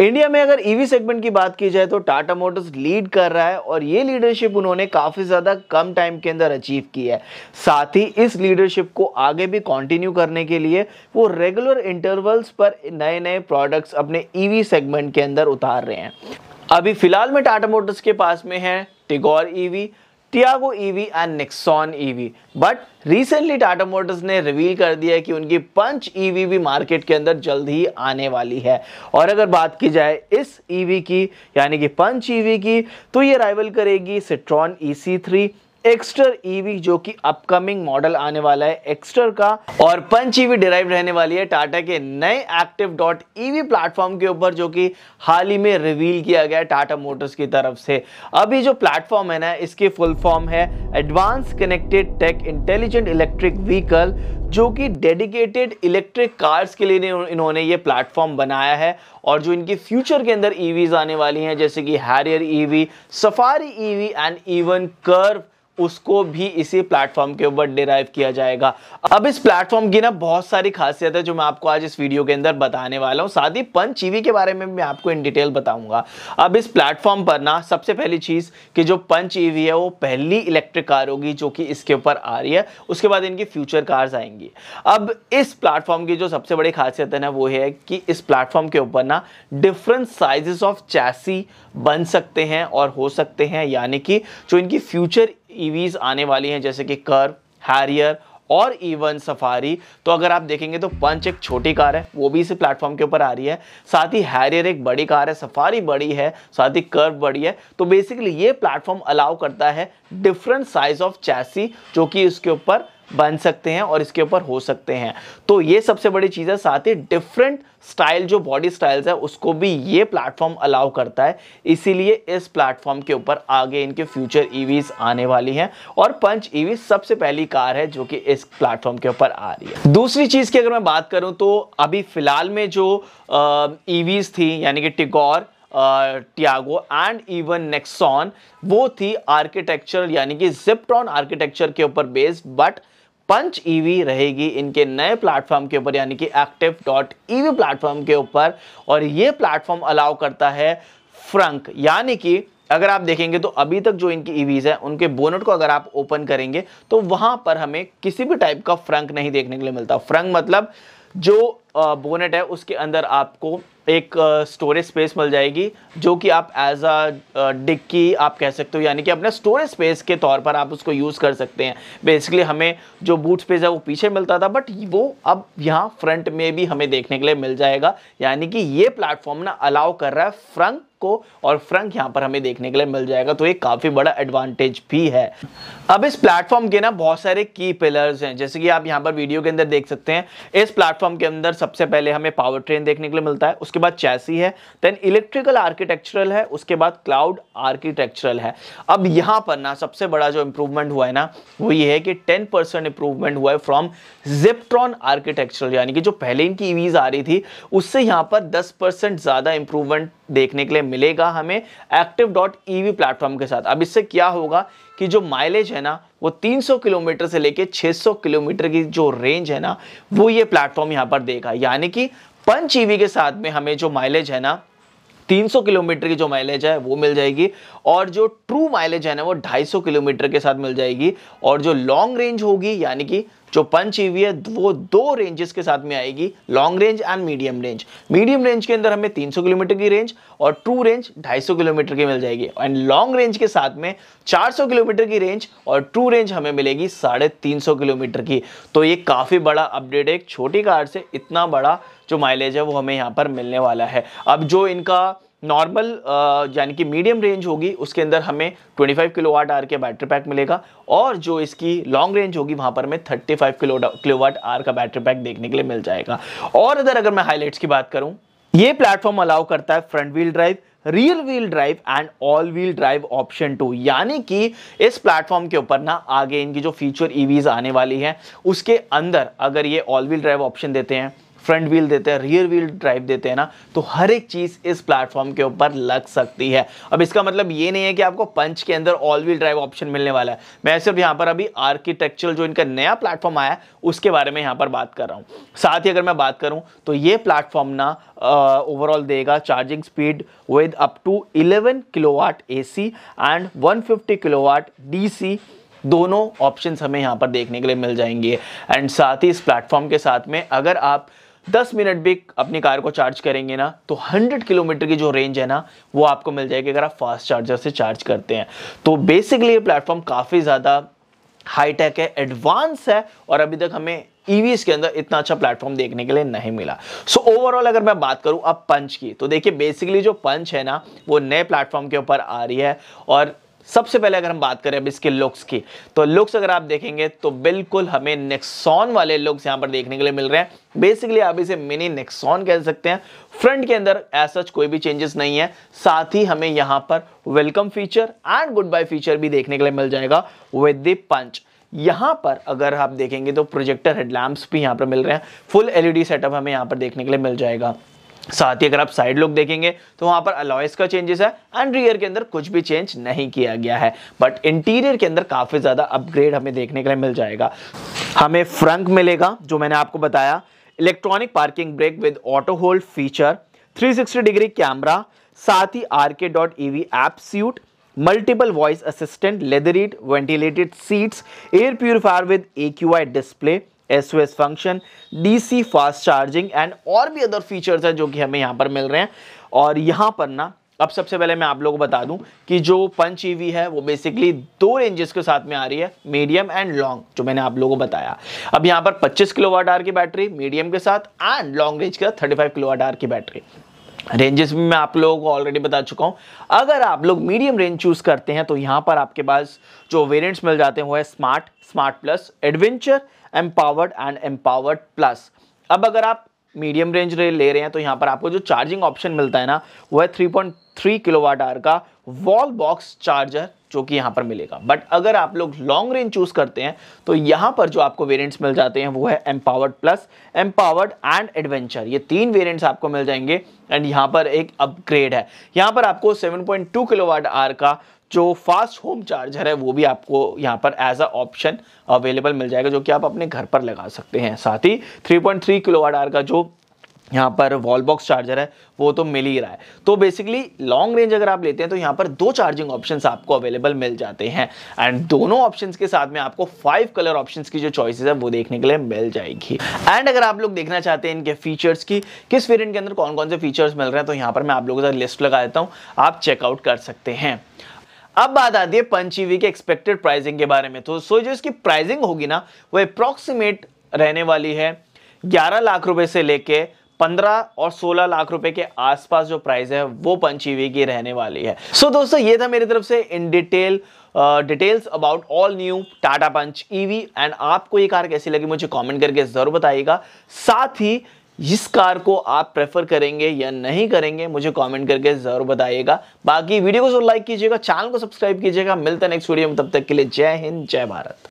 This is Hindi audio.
इंडिया में अगर ईवी e सेगमेंट की बात की जाए तो टाटा मोटर्स लीड कर रहा है और ये लीडरशिप उन्होंने काफ़ी ज़्यादा कम टाइम के अंदर अचीव की है साथ ही इस लीडरशिप को आगे भी कंटिन्यू करने के लिए वो रेगुलर इंटरवल्स पर नए नए प्रोडक्ट्स अपने ईवी e सेगमेंट के अंदर उतार रहे हैं अभी फिलहाल में टाटा मोटर्स के पास में है Tigor EV e Tiago EV and Nexon EV but recently Tata Motors ने रिवील कर दिया है कि उनकी पंच ईवी भी मार्केट के अंदर जल्द ही आने वाली है और अगर बात की जाए इस ईवी की यानी कि पंच ईवी की तो ये राइवल करेगी Citroen e C three Exter EV e जो कि अपकमिंग मॉडल आने वाला है एक्स्टर का और पंच ईवी डिराइव रहने वाली है टाटा के नए एक्टिव डॉट ईवी प्लेटफॉर्म के ऊपर जो कि हाल ही में रिवील किया गया है टाटा मोटर्स की तरफ से अभी जो प्लेटफॉर्म है ना इसके फुल फॉर्म है advance connected tech intelligent electric vehicle जो कि डेडिकेटेड इलेक्ट्रिक कार्स के लिए इन्होंने ये प्लेटफॉर्म बनाया है और जो इनकी फ्यूचर के अंदर ईवीज e आने वाली हैं जैसे कि Harrier EV Safari EV and even Curvv उसको भी इसी प्लेटफॉर्म के ऊपर डिराइव किया जाएगा अब इस प्लेटफॉर्म की ना बहुत सारी खासियत है जो मैं आपको आज इस वीडियो के अंदर बताने वाला हूँ साथ ही पंच के बारे में मैं आपको इन डिटेल बताऊंगा अब इस प्लेटफॉर्म पर ना सबसे पहली चीज़ कि जो पंच ईवी है वो पहली इलेक्ट्रिक कार होगी जो कि इसके ऊपर आ रही है उसके बाद इनकी फ्यूचर कार्स आएंगी अब इस प्लेटफॉर्म की जो सबसे बड़ी खासियत है ना वो है कि इस प्लेटफॉर्म के ऊपर ना डिफरेंट साइजेस ऑफ चैसी बन सकते हैं और हो सकते हैं यानी कि जो इनकी फ्यूचर ईवीज e आने वाली हैं जैसे कि कर हैरियर और इवन सफारी तो अगर आप देखेंगे तो पंच एक छोटी कार है वो भी इसी प्लेटफॉर्म के ऊपर आ रही है साथ ही हैरियर एक बड़ी कार है सफारी बड़ी है साथ ही कर्व बड़ी है तो बेसिकली ये प्लेटफॉर्म अलाउ करता है डिफरेंट साइज ऑफ चैसी जो कि इसके ऊपर बन सकते हैं और इसके ऊपर हो सकते हैं तो ये सबसे बड़ी चीज़ है साथ ही डिफरेंट स्टाइल जो बॉडी स्टाइल्स है उसको भी ये प्लेटफॉर्म अलाउ करता है इसीलिए इस प्लेटफॉर्म के ऊपर आगे इनके फ्यूचर ईवीज e आने वाली हैं और पंच ईवी e सबसे पहली कार है जो कि इस प्लेटफॉर्म के ऊपर आ रही है दूसरी चीज़ की अगर मैं बात करूँ तो अभी फिलहाल में जो ईवीज e थी यानी कि Tigor Tiago and even Nexon वो थी आर्किटेक्चर यानी कि जिप्टॉन आर्किटेक्चर के ऊपर बेस्ड बट पंच ईवी रहेगी इनके नए प्लेटफॉर्म के ऊपर यानी कि एक्टिव डॉट ईवी प्लेटफॉर्म के ऊपर और ये प्लेटफॉर्म अलाउ करता है फ्रंक यानी कि अगर आप देखेंगे तो अभी तक जो इनकी ईवीज e है उनके बोनट को अगर आप ओपन करेंगे तो वहां पर हमें किसी भी टाइप का फ्रंक नहीं देखने के लिए मिलता फ्रंक मतलब जो बोनेट है उसके अंदर आपको एक स्टोरेज स्पेस मिल जाएगी जो कि आप एज अ डिक्की आप कह सकते हो यानी कि अपने स्टोरेज स्पेस के तौर पर आप उसको यूज़ कर सकते हैं बेसिकली हमें जो बूट स्पेस है वो पीछे मिलता था बट वो अब यहाँ फ्रंट में भी हमें देखने के लिए मिल जाएगा यानी कि ये प्लेटफॉर्म ना अलाउ कर रहा है फ्रंक को और फ्रंक यहाँ पर हमें देखने के लिए मिल जाएगा तो ये काफ़ी बड़ा एडवांटेज भी है अब इस प्लेटफॉर्म के ना बहुत सारे की पिलर्स हैं जैसे कि आप यहाँ पर वीडियो के अंदर देख सकते हैं इस प्लेटफॉर्म के अंदर सब सबसे पहले हमें पावर ट्रेन देखने के लिए मिलता है उसके बाद चैसी है देन इलेक्ट्रिकल आर्किटेक्चरल है उसके बाद क्लाउड आर्किटेक्चरल है अब यहाँ पर ना सबसे बड़ा जो इंप्रूवमेंट हुआ है ना वो ये है कि टेन परसेंट इंप्रूवमेंट हुआ है फ्रॉम जिप्ट्रॉन आर्किटेक्चरल यानी कि जो पहले इनकी ईवीज e आ रही थी उससे यहाँ पर दस ज़्यादा इंप्रूवमेंट देखने के लिए मिलेगा हमें एक्टिव डॉट ई प्लेटफॉर्म के साथ अब इससे क्या होगा कि जो माइलेज है ना वो 300 किलोमीटर से लेके 600 किलोमीटर की जो रेंज है ना वो ये प्लेटफॉर्म यहाँ पर देगा यानी कि पंच ई e के साथ में हमें जो माइलेज है ना 300 किलोमीटर की जो माइलेज है वो मिल जाएगी और जो ट्रू माइलेज है ना वो 250 किलोमीटर के साथ मिल जाएगी और जो लॉन्ग रेंज होगी यानी कि जो पंच ईवी e है वो दो रेंजेस के साथ में आएगी long range and medium range medium range के अंदर हमें 300 किलोमीटर की रेंज और ट्रू रेंज 250 किलोमीटर की मिल जाएगी एंड लॉन्ग रेंज के साथ में 400 किलोमीटर की रेंज और ट्रू रेंज हमें मिलेगी साढ़े तीन किलोमीटर की तो ये काफ़ी बड़ा अपडेट है एक छोटी कार से इतना बड़ा जो माइलेज है वो हमें यहाँ पर मिलने वाला है अब जो इनका नॉर्मल यानी कि मीडियम रेंज होगी उसके अंदर हमें 25 किलोवाट आर के बैटरी पैक मिलेगा और जो इसकी लॉन्ग रेंज होगी वहां पर हमें 35 किलो किलोवाट आर का बैटरी पैक देखने के लिए मिल जाएगा और अगर अगर मैं हाईलाइट्स की बात करूं ये प्लेटफॉर्म अलाउ करता है front wheel drive rear wheel drive and all wheel drive option too यानी कि इस प्लेटफॉर्म के ऊपर ना आगे इनकी जो फीचर ईवीज e आने वाली है उसके अंदर अगर ये ऑल व्हील ड्राइव ऑप्शन देते हैं फ्रंट व्हील देते हैं रियर व्हील ड्राइव देते हैं ना तो हर एक चीज़ इस प्लेटफॉर्म के ऊपर लग सकती है अब इसका मतलब ये नहीं है कि आपको पंच के अंदर ऑल व्हील ड्राइव ऑप्शन मिलने वाला है मैं सिर्फ यहाँ पर अभी आर्किटेक्चर जो इनका नया प्लेटफॉर्म आया है उसके बारे में यहाँ पर बात कर रहा हूँ साथ ही अगर मैं बात करूँ तो ये प्लेटफॉर्म ना ओवरऑल देगा charging speed with up to eleven kilowatt watt and one fifty DC दोनों ऑप्शंस हमें यहाँ पर देखने के लिए मिल जाएंगे एंड साथ ही इस प्लेटफॉर्म के साथ में अगर आप 10 मिनट भी अपनी कार को चार्ज करेंगे ना तो 100 किलोमीटर की जो रेंज है ना वो आपको मिल जाएगी अगर आप फास्ट चार्जर से चार्ज करते हैं तो बेसिकली ये प्लेटफॉर्म काफ़ी ज़्यादा हाईटेक है एडवांस है और अभी तक हमें ईवीज e के अंदर इतना अच्छा प्लेटफॉर्म देखने के लिए नहीं मिला सो so, ओवरऑल अगर मैं बात करूं अब पंच की तो देखिए बेसिकली जो पंच है ना वो नए प्लेटफॉर्म के ऊपर आ रही है और सबसे पहले अगर हम बात करें अब इसके लुक्स की तो लुक्स अगर आप देखेंगे तो बिल्कुल हमें नेक्सॉन वाले लुक्स यहां पर देखने के लिए मिल रहे हैं बेसिकली आप इसे मिनी नेक्सॉन कह सकते हैं फ्रंट के अंदर ऐसा कोई भी चेंजेस नहीं है साथ ही हमें यहां पर welcome feature and goodbye feature भी देखने के लिए मिल जाएगा विद द पंच यहां पर अगर आप देखेंगे तो प्रोजेक्टर हेडलैम्प भी यहां पर मिल रहे हैं फुल एलईडी सेटअप हमें यहां पर देखने के लिए मिल जाएगा साथ ही अगर आप साइड लुक देखेंगे तो वहां पर अलॉयस का चेंजेस है एंड रियर के अंदर कुछ भी चेंज नहीं किया गया है बट इंटीरियर के अंदर काफ़ी ज़्यादा अपग्रेड हमें देखने के लिए मिल जाएगा हमें फ्रंक मिलेगा जो मैंने आपको बताया electronic parking brake with auto hold feature 360 degree camera साथ ही arcade dot EV app suite multiple voice assistant leatherette ventilated seats air purifier with A Q I display S O S function D C fast charging and और भी अदर फीचर्स हैं जो कि हमें यहाँ पर मिल रहे हैं और यहाँ पर ना अब सबसे पहले मैं आप लोगों को बता दूं कि जो पंच ईवी e है वो बेसिकली दो रेंजेस के साथ में आ रही है मीडियम एंड लॉन्ग जो मैंने आप लोगों को बताया अब यहाँ पर 25 वाट आर की बैटरी मीडियम के साथ एंड लॉन्ग रेंज के साथ 35 किलोवाट आर की बैटरी रेंजेस में मैं आप लोगों को ऑलरेडी बता चुका हूँ अगर आप लोग मीडियम रेंज चूज़ करते हैं तो यहाँ पर आपके पास जो वेरियंट्स मिल जाते हैं वो है smart smart plus adventure empowered and empowered plus अब अगर आप मीडियम रेंज ले रहे हैं तो यहाँ पर आपको जो चार्जिंग ऑप्शन मिलता है ना वो है three point three kilowatt hour का वॉल बॉक्स चार्जर जो कि यहाँ पर मिलेगा बट अगर आप लोग लॉन्ग रेंज चूज करते हैं तो यहाँ पर जो आपको वेरिएंट्स मिल जाते हैं वो है empowered plus empowered and adventure ये तीन वेरिएंट्स आपको मिल जाएंगे एंड यहाँ पर एक अपग्रेड है यहाँ पर आपको seven point two kilowatt hour का जो फास्ट होम चार्जर है वो भी आपको यहाँ पर एज अ ऑप्शन अवेलेबल मिल जाएगा जो कि आप अपने घर पर लगा सकते हैं साथ ही 3.3 किलोवाट आर का जो यहाँ पर वॉल बॉक्स चार्जर है वो तो मिल ही रहा है तो बेसिकली लॉन्ग रेंज अगर आप लेते हैं तो यहाँ पर दो चार्जिंग ऑप्शंस आपको अवेलेबल मिल जाते हैं एंड दोनों ऑप्शंस के साथ में आपको फाइव कलर ऑप्शंस की जो चॉइसेस है वो देखने के लिए मिल जाएगी एंड अगर आप लोग देखना चाहते हैं इनके फीचर्स की किस वेरियंट के अंदर कौन कौन से फीचर्स मिल रहे हैं तो यहाँ पर मैं आप लोगों का लिस्ट लगा देता हूँ आप चेकआउट कर सकते हैं अब बात आती है पंचीवी के एक्सपेक्टेड प्राइसिंग के बारे में तो सो जो इसकी प्राइसिंग होगी ना वो अप्रोक्सीमेट रहने वाली है 11 लाख रुपए से लेके 15 और 16 लाख रुपए के आसपास जो प्राइस है वो पंचीवी की रहने वाली है सो so, दोस्तों ये था मेरी तरफ से in detail details about all new Tata Punch EV and आपको ये कार कैसी लगी मुझे कमेंट करके जरूर बताइएगा साथ ही इस कार को आप प्रेफर करेंगे या नहीं करेंगे मुझे कमेंट करके जरूर बताइएगा बाकी वीडियो को जरूर लाइक कीजिएगा चैनल को सब्सक्राइब कीजिएगा मिलते हैं नेक्स्ट वीडियो में तब तक के लिए जय हिंद जय भारत